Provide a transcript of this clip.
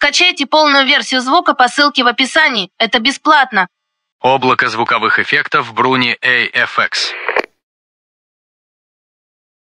Скачайте полную версию звука по ссылке в описании. Это бесплатно. Облако звуковых эффектов Bruni AFX.